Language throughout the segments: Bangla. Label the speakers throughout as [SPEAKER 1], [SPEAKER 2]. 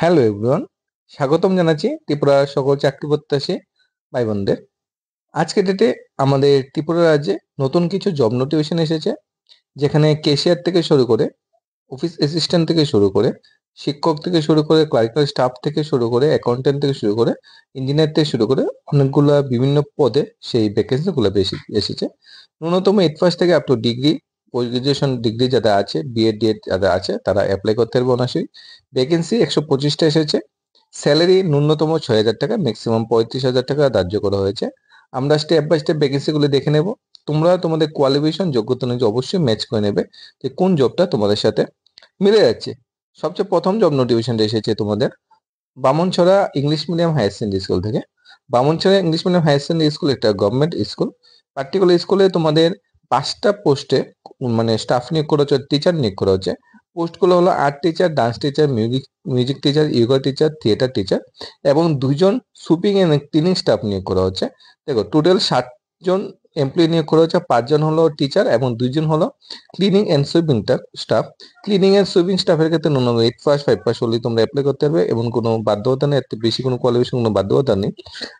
[SPEAKER 1] হ্যালো এভরিওয়ান স্বাগতম জানাচ্ছি ত্রিপুরা সকল চাকরি প্রত্যাশী ভাই বোনদের আজকে ডেটে আমাদের ত্রিপুরা রাজ্যে নতুন কিছু জব নোটিফিকেশন এসেছে যেখানে কেশিয়ার থেকে শুরু করে অফিস অ্যাসিস্ট্যান্ট থেকে শুরু করে শিক্ষক থেকে শুরু করে ক্লারিক্যাল স্টাফ থেকে শুরু করে অ্যাকাউন্টেন্ট থেকে শুরু করে ইঞ্জিনিয়ার থেকে শুরু করে অনেকগুলো বিভিন্ন পদে সেই ভ্যাকেন্সিগুলো বেশি এসেছে ন্যূনতম এইট ফার্স্ট থেকে up to degree graduation degree যাদের আছে বিএড ডিএড যাদের আছে তারা অ্যাপ্লাই করতে পারবে অনার্সের ভ্যাকেন্সি একশো পঁচিশটা এসেছে স্যালারি ন্যূনতম ছয় হাজার টাকা ম্যাক্সিমাম পঁয়ত্রিশ হাজার টাকা ধার্য করা হয়েছে আমরা স্টেপ বাই স্টেপ ভ্যাকেন্সিগুলি দেখে নেব তোমরা তোমাদের কোয়ালিফিকেশন যোগ্যতা অনুযায়ী অবশ্যই ম্যাচ করে নেবে যে কোন জবটা তোমাদের সাথে মিলে যাচ্ছে সবচেয়ে প্রথম জব নোটিফিকেশনটা এসেছে তোমাদের Bamanchhara English medium higher secondary school থেকে Bamanchhara English medium higher secondary school একটা গভর্নমেন্ট স্কুল পার্টিকুলার স্কুলে তোমাদের পাঁচটা পোস্টে মানে স্টাফ নিয়োগ করা হচ্ছে টিচার নিয়োগ করা হচ্ছে পোস্টগুলো হলো art teacher dance teacher music music teacher yoga teacher theatre teacher এবং দুজন সুপিং এন্ড ক্লিনিং স্টাফ নিয়োগ করা হচ্ছে দেখো টোটাল সাতজন এমপ্লয়ি নিয়োগ করা হয়েছে পাঁচজন হলো টিচার এবং দুইজন হলো cleaning and sweeping staff cleaning and sweeping স্টাফের ক্ষেত্রে ন্যূনতম এইট পাস ফাইভ পাস হলেই তোমরা অ্যাপ্লাই করতে পারবে এবং কোনো বাধ্যতা নেই এত বেশি কোনো কোয়ালিফিকেশন কোনো বাধ্যতা নেই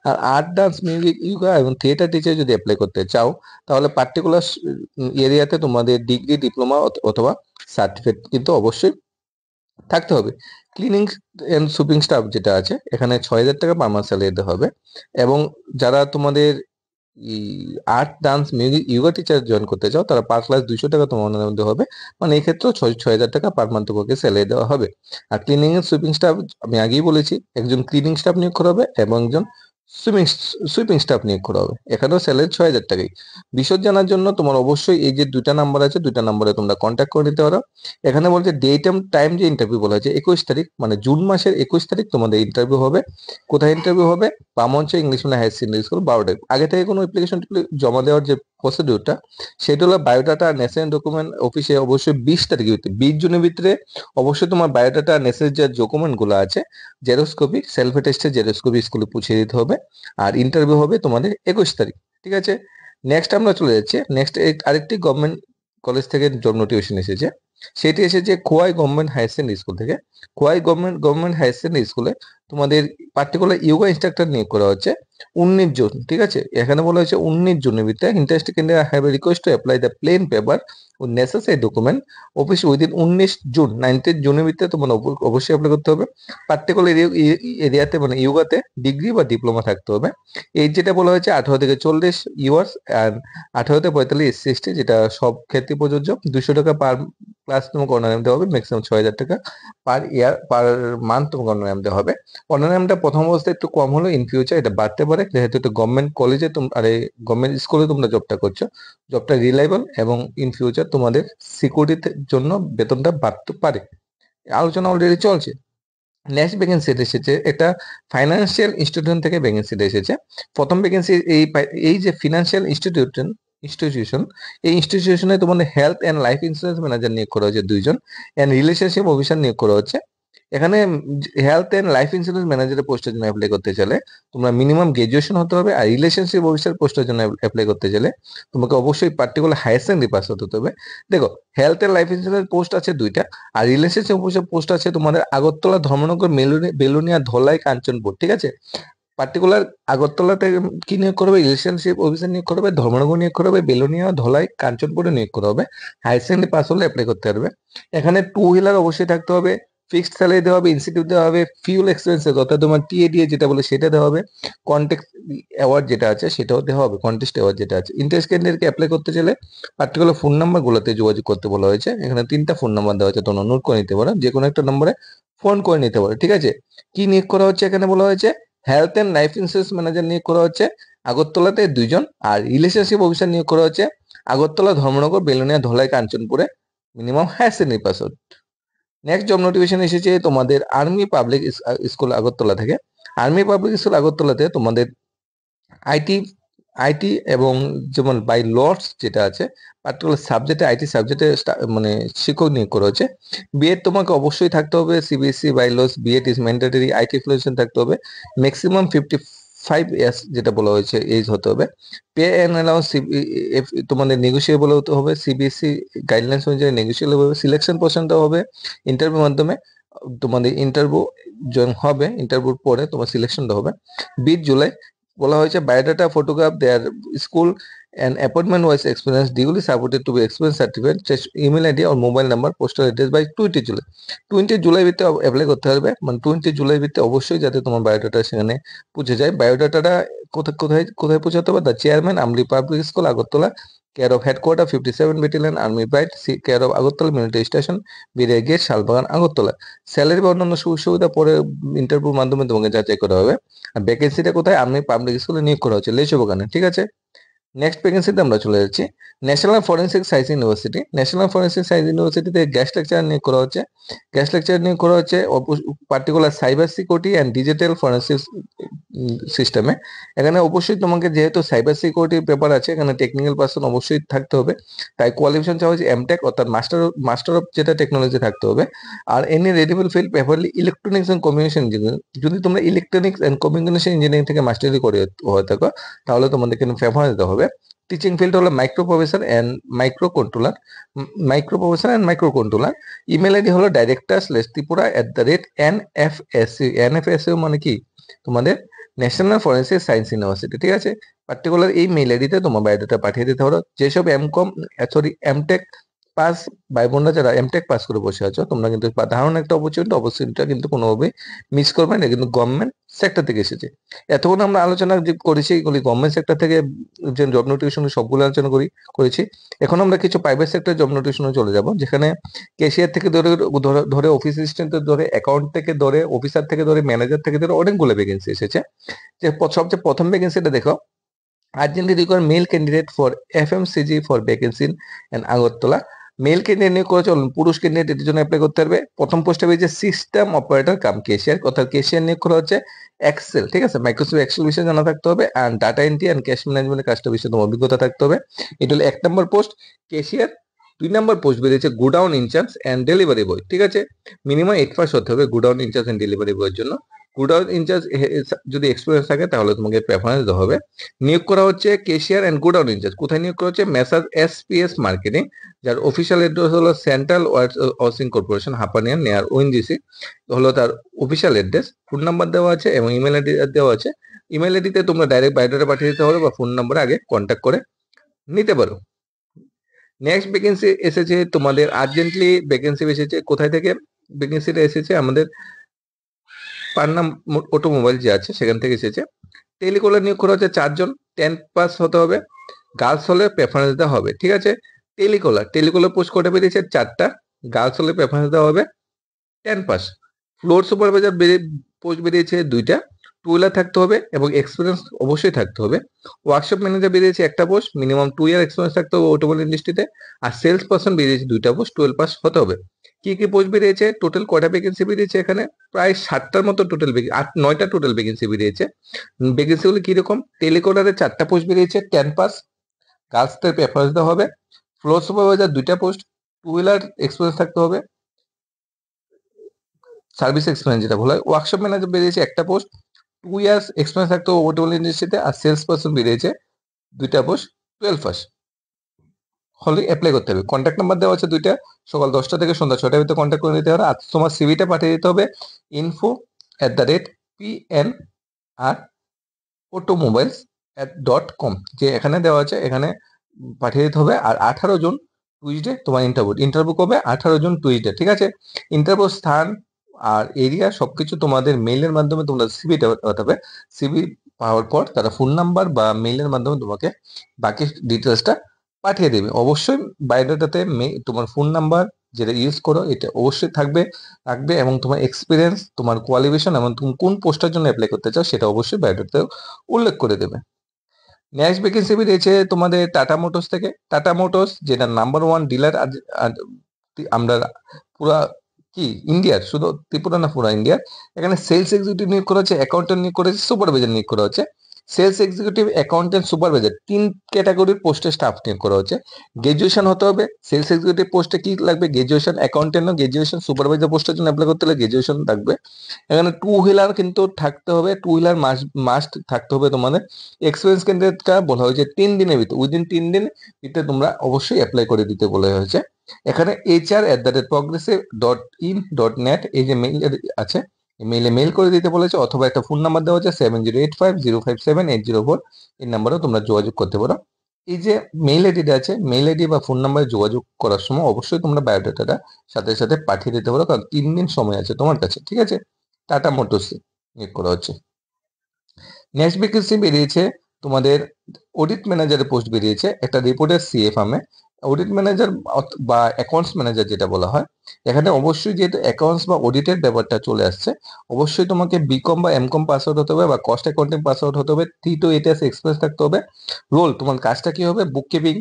[SPEAKER 1] আর আর্ট ডান্স মিউজিক ইয়োগা এবং থিয়েটার টিচার যদি অ্যাপ্লাই করতে চাও তাহলে পার্টিকুলার এরিয়াতে তোমাদের ডিগ্রি ডিপ্লোমা অথবা সার্টিফিকেট কিন্তু অবশ্যই থাকতে হবে ক্লিনিং অ্যান্ড সুইপিং স্টাফ যেটা আছে এখানে ছয় হাজার টাকা পার মাস স্যালারি দিতে হবে এবং যারা তোমাদের art dance music yoga teacher join করতে চাও তারা পার ক্লাস দুইশো টাকা তোমার মধ্যে হবে মানে এক্ষেত্রেও ছয় ছয় হাজার টাকা পার মান্থ তোমাকে স্যালারি দেওয়া হবে আর ক্লিনিং এর সুইপিং স্টাফ আমি আগেই বলেছি একজন ক্লিনিং স্টাফ নিয়োগ করা হবে এবং একজন সুইমিং সুইপিং স্টাফ নিয়োগ করা হবে এখানেও স্যালারি ছয় হাজার টাকাই বিশদ জানার জন্য তোমার অবশ্যই এই যে দুইটা নাম্বার আছে দুইটা নাম্বারে তোমরা কন্ট্যাক্ট করে নিতে পারো এখানে বলছে ডেট এম টাইম যে ইন্টারভিউ বলা হয়েছে একুশ তারিখ মানে জুন মাসের একুশ তারিখ তোমাদের ইন্টারভিউ হবে কোথায় ইন্টারভিউ হবে বামঞ্চ ইংলিশ মানে হায়ার সেকেন্ডারি স্কুল বারোটায় আগে থেকে কোনো অ্যাপ্লিকেশন জমা দেওয়ার যে প্রসিডিউরটা সেটা হলো বায়োডাটা আর ন্যাশনাল ডকুমেন্ট অফিসে অবশ্যই বিশ তারিখের ভিতরে বিশ জুনের ভিতরে অবশ্যই তোমার বায়োডাটা আর ন্যাশনাল যে ডকুমেন্টগুলো আছে জেরোস্কোপি সেলফ টেস্টে জেরোস্কোপি স্কুলে পুছিয়ে দিতে হবে হবে আর ইন্টারভিউ হবে তোমাদের একুশ তারিখ ঠিক আছে নেক্সট আমরা চলে যাচ্ছি নেক্সট আরেকটি গভর্নমেন্ট কলেজ থেকে জব নোটিফিকেশন এসেছে সেটি এসেছে Khowai government higher secondary school থেকে Khowai government government higher secondary স্কুলে তোমাদের পার্টিকুলার ইয়োগা ইনস্ট্রাক্টর নিয়োগ করা হচ্ছে উনিশ জুন ঠিক আছে এখানে বলা হয়েছে উনিশ জুনের ভিতরে interest India have request to apply the plain paper ও নেসেসারি ডকুমেন্ট অফিস উইদিন উনিশ জুন নাইনটিন জুনের ভিতরে তোমার অবশ্যই অ্যাপ্লাই করতে হবে পার্টিকুলার এরিয়াতে মানে ইয়োগাতে ডিগ্রি বা ডিপ্লোমা থাকতে হবে এই যেটা বলা হয়েছে আঠারো থেকে চল্লিশ ইয়ার্স আর আঠারো থেকে পঁয়তাল্লিশ টি যেটা সব ক্ষেত্রে প্রযোজ্য দুশো টাকা পার ক্লাস তোমাকে অনারামটা হবে ম্যাক্সিমাম ছয় হাজার টাকা পার ইয়ার পার মান্থ তোমাকে দেওয়া হবে অনারামটা প্রথম অবস্থায় একটু কম হলো ইন ফিউচার এটা বাড়তে পারে যেহেতু একটু গভর্নমেন্ট কলেজে তোমরা আরে গভর্নমেন্ট স্কুলে তোমরা জবটা করছো জবটা রিলাইবল এবং ইন ফিউচার তোমাদের সিকিউরিটির জন্য বেতনটা বাড়তে পারে আলোচনা অলরেডি চলছে নেক্সট ভ্যাকেন্সি এসেছে এটা ফাইন্যান্সিয়াল ইনস্টিটিউশন থেকে ভ্যাকেন্সিটা এসেছে প্রথম ভ্যাকেন্সি এই এই যে ফিনান্সিয়াল ইনস্টিটিউশন ইনস্টিটিউশন এই ইনস্টিটিউশনে তোমার health and life insurance manager নিয়োগ করা হয়েছে দুইজন অ্যান্ড রিলেশনশিপ অফিসার নিয়োগ করা হচ্ছে এখানে হেলথ অ্যান্ড লাইফ ইন্স্যুরেন্স ম্যানেজারের পোস্টের জন্য অ্যাপ্লাই করতে চাইলে তোমরা মিনিমাম গ্রাজুয়েশন হতে হবে আর রিলেশনশিপ অফিসার পোস্টের জন্য অ্যাপ্লাই করতে চাইলে তোমাকে অবশ্যই পার্টিকুলার হায়ার সেকেন্ডারি পাস হতে হবে দেখো health and life insurance post আছে দুইটা আর রিলেশনশিপ অফিসার পোস্ট আছে তোমাদের আগরতলা ধর্মনগর বেলুনিয়া ধলাই কাঞ্চনপুর ঠিক আছে পার্টিকুলার আগরতলাতে কি নিয়োগ করবে রিলেশনশিপ অফিসার নিয়োগ করবে ধর্মনগর নিয়োগ করবে বেলুনিয়া ধলাই কাঞ্চনপুরে নিয়োগ করা হবে হায়ার সেকেন্ডারি পাস হলে অ্যাপ্লাই করতে পারবে এখানে টু হুইলার অবশ্যই থাকতে হবে ফিক্সড স্যালারি দেওয়া হবে ইনস্টিটিউট দেওয়া হবে ফিউল এক্সপেন্সেস অর্থাৎ তোমার টিএডিএ যেটা বলে সেটা দেওয়া হবে কন্টেক্ট অ্যাওয়ার্ড যেটা আছে সেটাও দেওয়া হবে কন্টেস্ট অ্যাওয়ার্ড যেটা আছে ইন্টারেস্ট ক্যান্ডিডেটকে অ্যাপ্লাই করতে চাইলে পার্টিকুলার ফোন নাম্বারগুলোতে যোগাযোগ করতে বলা হয়েছে এখানে তিনটা ফোন নাম্বার দেওয়া হয়েছে তোমরা নোট করে নিতে পারো যে কোনো একটা নম্বরে ফোন করে নিতে পারো ঠিক আছে কি নিয়োগ করা হচ্ছে এখানে বলা হয়েছে health and life insurance manager নিয়োগ করা হচ্ছে আগরতলাতে দুইজন আর রিলেশনশিপ অফিসার নিয়োগ করা হচ্ছে আগরতলা ধর্মনগর বেলুনিয়া ধলাই কাঞ্চনপুরে minimum higher secondary pass out next job notification এসেছে তোমাদের আর্মি পাবলিক স্কুল আগরতলা থেকে আর্মি পাবলিক স্কুল আগরতলাতে তোমাদের আইটি আইটি এবং যেমন বাই লর্ডস যেটা আছে পার্টিকুলার সাবজেক্টে আইটি সাবজেক্টে মানে শিক্ষক নিয়োগ করা হচ্ছে বিএড তোমাকে অবশ্যই থাকতে হবে CBSE by laws BEd is mandatory IT ফিলেশন থাকতে হবে ম্যাক্সিমাম ফিফটি ফাইভ ইয়ার্স যেটা বলা হয়েছে এজ হতে হবে পে অ্যান্ড অ্যালাউন্স তোমাদের নেগোসিয়েবল হতে হবে সিবিএসসি গাইডলাইন্স e অনুযায়ী নেগোসিয়েবল হবে সিলেকশন পছন্দ হবে ইন্টারভিউ মাধ্যমে তোমাদের ইন্টারভিউ জয়েন হবে ইন্টারভিউর পরে তোমার সিলেকশনটা হবে বিশ জুলাই বলা হয়েছে biodata photograph their school and appointment wise experience ডিগুলি supported to be experience certificate email ID আর mobile number postal address by twenty July twenty July ভিত্তে অ্যাপ্লাই করতে হবে মানে টোয়েন্টি জুলাই ভিত্তে অবশ্যই যাতে তোমার বায়োডাটা সেখানে পুজো যায় বায়োডাটাটা কোথায় কোথায় কোথায় পৌঁছাতে হবে the chairman Amli public school Agartala care of headquarter fifty seven battalion army brigade care of Agartala military station বিরিয়া গেট শালবাগান আগরতলা স্যালারি বা অন্যান্য সুযোগ সুবিধা পরে ইন্টারভিউর মাধ্যমে তোমাকে যাচাই করা হবে আর ভ্যাকেন্সিটা কোথায় আর্মি পাবলিক স্কুলে নিয়োগ করা হচ্ছে লেচু বাগানে ঠিক আছে নেক্সট ভ্যাকেন্সিতে আমরা চলে যাচ্ছি national forensic science university national forensic science ইউনিভার্সিটিতে গ্যাস লেকচার নিয়ে করা হচ্ছে গ্যাস লেকচার নিয়ে করা হচ্ছে particular cyber security and digital forensic সিস্টেমে এখানে অবশ্যই তোমাকে যেহেতু সাইবার সিকিউরিটি পেপার আছে এখানে টেকনিক্যাল পার্সন অবশ্যই থাকতে হবে তাই কোয়ালিফিকেশন চাওয়া হচ্ছে এমটেক অর্থাৎ মাস্টার মাস্টার অফ যেটা টেকনোলজি থাকতে হবে আর এনি রেডিবল ফিল্ড পেপারলি ইলেকট্রনিক্স অ্যান্ড কমিউনিকেশন ইঞ্জিনিয়ারিং যদি তোমরা ইলেকট্রনিক্স অ্যান্ড কমিউনিকেশন ইঞ্জিনিয়ারিং থেকে মাস্টারি করে হয়ে থাকো তাহলে তোমাদের কিন্তু ফেভার দিতে হবে হবে টিচিং ফিল্ড হলো microprocessor and microcontroller microprocessor and microcontroller email ID হলো ডাইরেক্টর স্লেস Tripura at the rate N F S U N F S U মানে কি তোমাদের ন্যাশনাল ফরেন্সিক সায়েন্স ইউনিভার্সিটি ঠিক আছে পার্টিকুলার এই মেল আইডিতে তোমার বায়োডাটা পাঠিয়ে দিতে হলো যেসব M Com sorry M Tech pass ভাই বোনরা যারা টেক পাস করে বসে আছো তোমরা কিন্তু ধারণ একটা অপরচুনিটি অবশ্যই কিন্তু কোনোভাবে মিস করবে না কিন্তু গভর্নমেন্ট সেক্টর থেকে এসেছে এতক্ষণ আমরা আলোচনা যে করেছি এগুলি গভর্নমেন্ট সেক্টর থেকে যে জব নোটিফিকেশন সবগুলো আলোচনা করি করেছি এখন আমরা কিছু প্রাইভেট সেক্টর জব নোটিফিকেশনে চলে যাব যেখানে ক্যাশিয়ার থেকে ধরে ধরে অফিস অ্যাসিস্ট্যান্ট ধরে অ্যাকাউন্ট থেকে ধরে অফিসার থেকে ধরে ম্যানেজার থেকে ধরে অনেকগুলো ভ্যাকেন্সি এসেছে যে সবচেয়ে প্রথম ভ্যাকেন্সিটা দেখো urgently require male candidate for F M CG for vacancy and Agartala male candidate নিয়োগ করেছে পুরুষ ক্যান্ডিডেট এটির জন্য অ্যাপ্লাই করতে পারবে প্রথম পোস্ট হবে যে সিস্টেম অপারেটর কাম ক্যাশিয়ার অর্থাৎ ক্যাশিয়ার নিয়োগ করা হচ্ছে এক্সেল ঠিক আছে মাইক্রোসফট এক্সেল বিষয়ে জানা থাকতে হবে and data entry and cash ম্যানেজমেন্টের কাজটা বিষয়ে তোমার অভিজ্ঞতা থাকতে হবে এটা হলো এক নম্বর পোস্ট ক্যাশিয়ার দুই নম্বর পোস্ট বেরিয়েছে godown in charge and delivery boy ঠিক আছে মিনিমাম এইট পাস হতে হবে গোডাউন ইনচার্জ অ্যান্ড ডেলিভারি বয়ের জন্য গোডাউন ইনচার্জ যদি এক্সপিরিয়েন্স থাকে তাহলে তোমাকে প্রেফারেন্স দেওয়া হবে নিয়োগ করা হচ্ছে কেশিয়ার অ্যান্ড গোডাউন ইনচার্জ কোথায় নিয়োগ করা হচ্ছে মেসাজ এসপিএস মার্কেটিং যার অফিসিয়াল অ্যাড্রেস হলো central housing corporation Hapania near ONGC হলো তার অফিসিয়াল অ্যাড্রেস ফোন নাম্বার দেওয়া আছে এবং ইমেল আইডি দেওয়া আছে ইমেল আইডিতে তোমরা ডাইরেক্ট বায়োডাটা পাঠিয়ে দিতে পারো বা ফোন নম্বরে আগে কন্ট্যাক্ট করে নিতে পারো নেক্সট ভ্যাকেন্সি এসেছে তোমাদের আর্জেন্টলি ভ্যাকেন্সি এসেছে কোথায় থেকে ভ্যাকেন্সিটা এসেছে আমাদের পান্না অটোমোবাইল যে আছে সেখান থেকে এসেছে টেলিকলার নিয়োগ করা হচ্ছে চারজন টেন পাস হতে হবে গার্লস হলে প্রেফারেন্স দেওয়া হবে ঠিক আছে টেলিকলার টেলিকলার পোস্ট করে বেরিয়েছে চারটা গার্লস হলে প্রেফারেন্স দেওয়া হবে ten pass floor supervisor post বেরিয়েছে দুইটা টু থাকতে হবে এবং এক্সপিরিয়েন্স অবশ্যই থাকতে হবে ওয়ার্কশপ ম্যানেজার বেরিয়েছে একটা post minimum two year experience থাকতে হবে অটোমোবাইল ইন্ডাস্ট্রিতে আর সেলস পার্সন বেরিয়েছে দুইটা পোস্ট টুয়েলভ পাস হতে হবে কি কি পোস্ট বেরিয়েছে টোটাল কটা ভ্যাকেন্সি বেরিয়েছে এখানে প্রায় সাতটার মতো টোটাল আট নয়টা টোটাল ভ্যাকেন্সি বেরিয়েছে ভ্যাকেন্সিগুলো কীরকম টেলিকোলারে চারটা পোস্ট বেরিয়েছে টেন পাস কাজদের প্রেফারেন্স দেওয়া হবে ফ্লোর সুপারভাইজার দুইটা পোস্ট টু হুইলার এক্সপিরিয়েন্স থাকতে হবে সার্ভিস এক্সপিরিয়েন্স যেটা বলা হয় ওয়ার্কশপ ম্যানেজার বেরিয়েছে একটা পোস্ট টু ইয়ার্স এক্সপিরিয়েন্স থাকতো হবে ওভারটেবল ইন্ডাস্ট্রিতে আর সেলস পার্সন বেরিয়েছে দুইটা বস টুয়েলভ ফার্স হলে অ্যাপ্লাই করতে হবে কন্ট্যাক্ট নাম্বার দেওয়া আছে দুইটা সকাল দশটা থেকে সন্ধ্যা ছটার ভিতরে কন্ট্যাক্ট করে নিতে হবে আর তোমার সিভিটা পাঠিয়ে দিতে হবে info at the rate P N R automobiles at dot com যে এখানে দেওয়া আছে এখানে পাঠিয়ে দিতে হবে আর আঠারো জন টুইজডে তোমার ইন্টারভিউ ইন্টারভিউ কবে আঠারো জন টুইজডে ঠিক আছে ইন্টারভিউ স্থান আর এরিয়া সবকিছু তোমাদের মেইলের মাধ্যমে তোমরা সিভিটা পাঠাবে সিবি পাওয়ার পর তারা ফোন নাম্বার বা মেইলের মাধ্যমে তোমাকে বাকি ডিটেলসটা পাঠিয়ে দেবে অবশ্যই বায়োডাটাতে তোমার ফোন নাম্বার যেটা ইউজ করো এটা অবশ্যই থাকবে থাকবে এবং তোমার এক্সপিরিয়েন্স তোমার কোয়ালিফিকেশন এবং তুমি কোন পোস্টের জন্য অ্যাপ্লাই করতে চাও সেটা অবশ্যই বায়োডাটাতে উল্লেখ করে দেবে নেক্সট ভ্যাকেন্সি রয়েছে তোমাদের টাটা মোটরস থেকে টাটা মোটরস যেটা নাম্বার ওয়ান ডিলার আমরা পুরা কি ইন্ডিয়ার শুধু ত্রিপুরা না পুরা ইন্ডিয়ার এখানে সেলস এক্সিকিউটিভ নিয়োগ করা হচ্ছে অ্যাকাউন্টেন্ট নিয়োগ করা হচ্ছে সুপারভাইজার নিয়োগ করা হচ্ছে সেলস এক্সিকিউটিভ অ্যাকাউন্টেন্ট সুপারভাইজার তিন ক্যাটাগরির পোস্টে স্টাফ নিয়োগ করা হচ্ছে গ্রাজুয়েশন হতে হবে সেলস এক্সিকিউটিভ পোস্টে কি লাগবে গ্রাজুয়েশন অ্যাকাউন্টেন্ট গ্রাজুয়েশন সুপারভাইজার পোস্টের জন্য অ্যাপ্লাই করতে হলে গ্রাজুয়েশন থাকবে এখানে টু হুইলার কিন্তু থাকতে হবে টু হুইলার মাস্ট থাকতে হবে তোমাদের এক্সপিরিয়েন্স ক্যান্ডিডেটটা বলা হয়েছে তিন দিনের ভিতরে উইদিন তিন দিন ভিতরে তোমরা অবশ্যই অ্যাপ্লাই করে দিতে বলা হয়েছে এখানে HR at the rate progressive dot in dot net এই যে মেইল আছে মেইলে মেল করে দিতে বলেছে অথবা একটা ফোন নাম্বার দেওয়া হচ্ছে seven zero eight five zero five seven eight zero four এই নাম্বারেও তোমরা যোগাযোগ করতে পারো এই যে মেইল আইডিটা আছে মেইল আইডি বা ফোন নাম্বারে যোগাযোগ করার সময় অবশ্যই তোমরা বায়োডাটাটা সাথে সাথে পাঠিয়ে দিতে পারো কারণ তিন দিন সময় আছে তোমার কাছে ঠিক আছে টাটা মোটরস নিয়োগ করা হচ্ছে নেক্সট ভ্যাকেন্সি বেরিয়েছে তোমাদের অডিট ম্যানেজারের পোস্ট বেরিয়েছে একটা রিপোর্টের সিএফ আমে অডিট ম্যানেজার বা অ্যাকাউন্টস ম্যানেজার যেটা বলা হয় এখানে অবশ্যই যেহেতু অ্যাকাউন্টস বা অডিটের ব্যাপারটা চলে আসছে অবশ্যই তোমাকে বিকম বা এমকম পাসওয়ার্ড হতে হবে বা কস্ট অ্যাকাউন্টিং পাসওয়ার্ড হতে হবে থ্রি টু এটিএস এক্সপিরিয়েন্স থাকতে হবে রোল তোমার কাজটা কি হবে bookkeeping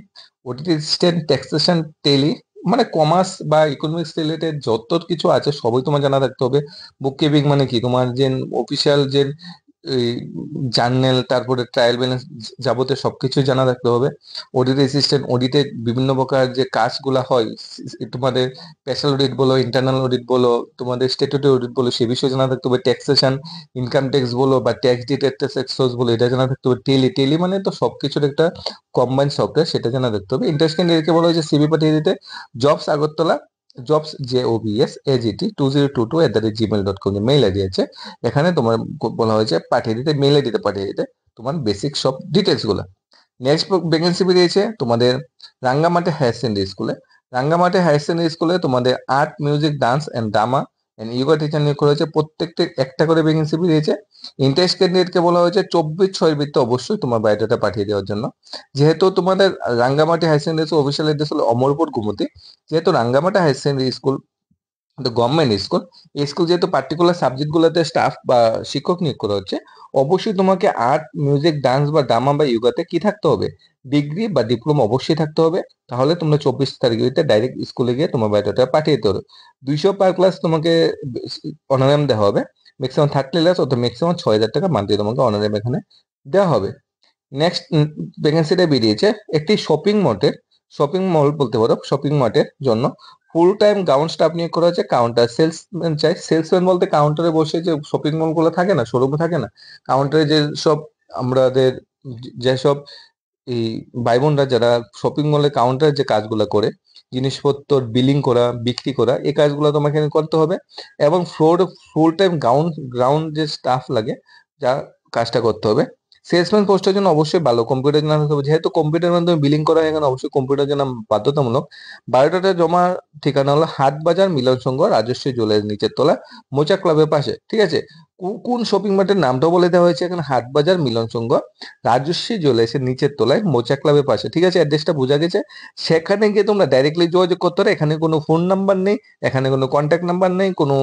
[SPEAKER 1] audit assistant taxation Tally মানে কমার্স বা ইকোনমিক্স রিলেটেড যত কিছু আছে সবই তোমার জানা থাকতে হবে বুক কিপিং মানে কি তোমার যে অফিসিয়াল যে জার্নাল তারপরে ট্রায়াল ব্যালেন্স যাবতীয় সবকিছু জানা রাখতে হবে অডিট অ্যাসিস্ট্যান্ট অডিটে বিভিন্ন প্রকার যে কাজগুলো হয় তোমাদের স্পেশাল অডিট বলো ইন্টারনাল অডিট বলো তোমাদের স্টেটরি অডিট বলো সে বিষয়ে জানা থাকতে হবে ট্যাক্সেশন ইনকাম ট্যাক্স বলো বা ট্যাক্স ডিটেক্টর সোর্স বলো এটা জানা থাকতে হবে টেলি টেলি মানে তো সবকিছুর একটা কম্বাইন সফটওয়্যার সেটা জানা থাকতে হবে ইন্টারেস্টিং এদেরকে বলা হয় যে সিবি পাঠিয়ে দিতে jobs Agartala jobs J O B AGT two zero two two at the rate Gmail dot com যে মেইল আইডি আছে এখানে তোমার বলা হয়েছে পাঠিয়ে দিতে মেইল আইডিতে পাঠিয়ে দিতে তোমার বেসিক সব ডিটেলসগুলো নেক্সট ভ্যাকেন্সি বেরিয়েছে তোমাদের রাঙ্গামাটি হায়ার সেকেন্ডারি স্কুলে রাঙ্গামাটি হায়ার সেকেন্ডারি স্কুলে তোমাদের art music dance and drama yoga teacher নিয়োগ করা হয়েছে প্রত্যেকটি একটা করে ভ্যাকেন্সি বেরিয়েছে ইন্টারেস্ট ক্যান্ডিডেটকে বলা হয়েছে চব্বিশ ছয় বৃত্তি অবশ্যই তোমার বায়োডাটা পাঠিয়ে দেওয়ার জন্য যেহেতু তোমাদের Rangamati high secondary school official address হলো অমরপুর গুমতি যেহেতু Rangamati high secondary school government school এই স্কুল যেহেতু পার্টিকুলার সাবজেক্টগুলোতে স্টাফ বা শিক্ষক নিয়োগ করা হচ্ছে অবশ্যই তোমাকে আর্ট মিউজিক ডান্স বা ড্রামা বা ইয়োগাতে কি থাকতে হবে ডিগ্রি বা ডিপ্লোমা অবশ্যই থাকতে হবে তাহলে তোমরা চব্বিশ হইতে ডাইরেক্ট স্কুলে গিয়ে তোমার বায়োডাটা পাঠিয়ে দিতে হবে দুইশো পার ক্লাস তোমাকে অনারাম দেওয়া হবে ম্যাক্সিমাম থার্টি ক্লাস অর্থাৎ ম্যাক্সিমাম ছয় হাজার টাকা মান্থলি তোমাকে অনারাম এখানে দেওয়া হবে নেক্সট ভ্যাকেন্সিটা বেরিয়েছে একটি শপিং মটের শপিং মল বলতে পারো শপিং মটের জন্য ফুল টাইম গাউন স্টাফ নিয়ে করা হয়েছে কাউন্টার সেলসম্যান চাই সেলসম্যান বলতে কাউন্টারে বসে যে শপিং মল গুলো থাকে না শোরুম থাকে না কাউন্টারে যে সব আমাদের যেসব এই ভাই বোনরা যারা শপিং মলে কাউন্টারে যে কাজগুলো করে জিনিসপত্র বিলিং করা বিক্রি করা এই কাজগুলো তোমাকে করতে হবে এবং ফ্লোর ফুল টাইম গাউন গ্রাউন্ড যে স্টাফ লাগে যা কাজটা করতে হবে সেলসম্যান পোস্টের জন্য অবশ্যই ভালো কম্পিউটার জানা হবে যেহেতু কম্পিউটার মাধ্যমে বিলিং করা হয় অবশ্যই কম্পিউটার জানা বাধ্যতামূলক বায়োডাটা জমা ঠিকানা হলো হাটবাজার মিলন সংঘ রাজস্ব জুয়েলারি নিচের তলা মোচা ক্লাবের পাশে ঠিক আছে কোন শপিং মার্টের নামটাও বলে দেওয়া হয়েছে এখানে বাজার মিলন সংঘ রাজস্বী জুয়েলার্সের নিচের তলায় মোচা ক্লাবের পাশে ঠিক আছে অ্যাড্রেসটা বোঝা গেছে সেখানে গিয়ে তোমরা ডাইরেক্টলি যোগাযোগ করতে পারো এখানে কোনো ফোন নাম্বার নেই এখানে কোনো কন্ট্যাক্ট নাম্বার নেই কোনো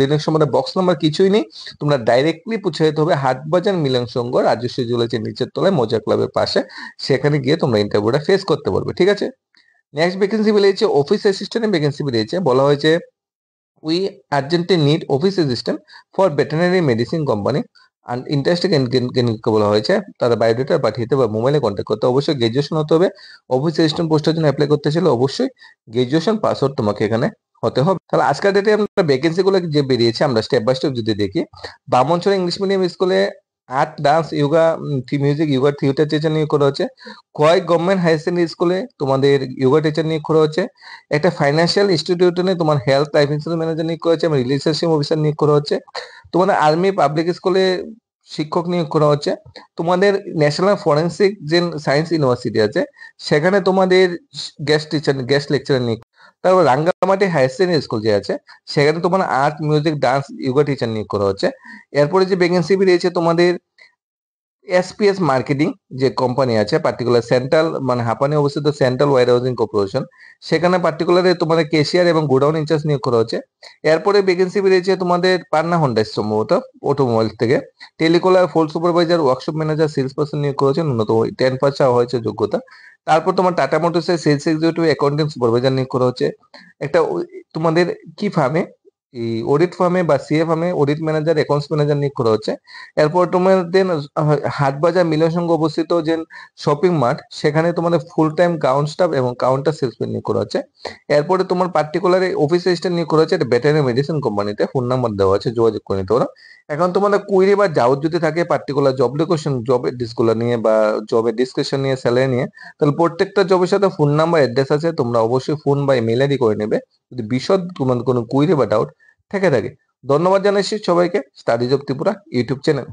[SPEAKER 1] দিনের সময় বক্স নাম্বার কিছুই নেই তোমরা ডাইরেক্টলি পুছে যেতে হবে বাজার মিলন সংঘ রাজস্বী জুয়েলার্সের নিচের তলায় মোচা ক্লাবের পাশে সেখানে গিয়ে তোমরা ইন্টারভিউটা ফেস করতে পারবে ঠিক আছে নেক্সট ভ্যাকেন্সি বেরিয়েছে অফিস অ্যাসিস্ট্যান্টের ভ্যাকেন্সি বেরিয়েছে বলা হয়েছে we urgently need office assistant for veterinary medicine company আর ইন্টারেস্টে কেনকে বলা হয়েছে তারা বায়োডেটা পাঠিয়ে বা মোবাইলে কন্ট্যাক্ট করতে অবশ্যই গ্র্যাজুয়েশন হতে হবে অফিস অ্যাসিস্ট্যান্ট পোস্টের জন্য অ্যাপ্লাই করতে চাইলে অবশ্যই গ্র্যাজুয়েশন পাস আউট তোমাকে এখানে হতে হবে তাহলে আজকের ডেটে আমরা ভ্যাকেন্সিগুলো যে বেরিয়েছে আমরা স্টেপ বাই স্টেপ যদি দেখি বামঞ্চলে ইংলিশ মিডিয়াম স্কুলে art dance yoga music yoga theatre teacher নিয়োগ করা হচ্ছে কয়েক গভর্নমেন্ট হায়ার সেকেন্ডারি স্কুলে তোমাদের ইয়োগা টিচার নিয়োগ করা হচ্ছে একটা ফাইন্যান্সিয়াল নিয়ে তোমার হেলথ লাইফ ইন্স্যুরেন্স ম্যানেজার নিয়োগ করা হচ্ছে এবং রিলেশনশিপ অফিসার নিয়োগ করা হচ্ছে তোমাদের আর্মি পাবলিক স্কুলে শিক্ষক নিয়োগ করা হচ্ছে তোমাদের ন্যাশনাল ফরেন্সিক যে সায়েন্স ইউনিভার্সিটি আছে সেখানে তোমাদের গেস্ট টিচার গেস্ট লেকচার নিয়োগ তারপর রাঙ্গামাটি হায়ার সেকেন্ডারি স্কুল যে আছে সেখানে তোমার art music dance yoga teacher নিয়োগ করা হচ্ছে এরপরে যে ভ্যাকেন্সি রয়েছে তোমাদের এসপিএস মার্কেটিং যে কোম্পানি আছে পার্টিকুলার সেন্ট্রাল মানে হাঁপানি অবস্থিত সেন্ট্রাল ওয়ার হাউজিং কর্পোরেশন সেখানে পার্টিকুলারে তোমাদের কেশিয়ার এবং গোডাউন ইনচার্জ নিয়োগ করা হচ্ছে এরপরে ভ্যাকেন্সি বেরিয়েছে তোমাদের পান্না হন্ডা সম্ভবত অটোমোবাইল থেকে telecaller floor supervisor workshop manager sales person নিয়োগ করা হচ্ছে ন্যূনতম টেন পার্সেন্ট হয়েছে যোগ্যতা তারপর তোমার টাটা মোটরসের সেলস এক্সিকিউটিভ অ্যাকাউন্টিং সুপারভাইজার নিয়োগ করা হচ্ছে একটা তোমাদের কি ফার্মে এই অডিট ফার্মে বা সিএ ফার্মে অডিট ম্যানেজার অ্যাকাউন্টস ম্যানেজার নিয়োগ করা হচ্ছে এরপর তোমাদের হাটবাজার মিলন সংঘ অবস্থিত যে শপিং মার্ট সেখানে তোমাদের ফুল টাইম কাউন্ট স্টাফ এবং কাউন্টার সেলসম্যান নিয়োগ করা হচ্ছে এরপরে তোমার পার্টিকুলার অফিস অ্যাসিস্ট্যান্ট নিয়োগ করা হচ্ছে এটা ভেটেনারি মেডিসিন কোম্পানিতে ফোন নাম্বার দেওয়া আছে যোগাযোগ করে নিতে পারো এখন তোমাদের কুইরি বা ডাউট যদি থাকে পার্টিকুলার জব লোকেশন জবের ডিসগুলো নিয়ে বা জবের ডিসকাশন নিয়ে স্যালারি নিয়ে তাহলে প্রত্যেকটা জবের সাথে ফোন নাম্বার অ্যাড্রেস আছে তোমরা অবশ্যই ফোন বা ইমেল আইডি করে নেবে যদি বিশদ তোমার কোনো কুইরি বা ডাউট থেকে থাকে ধন্যবাদ জানাইছি সবাইকে studies of Tripura YouTube channel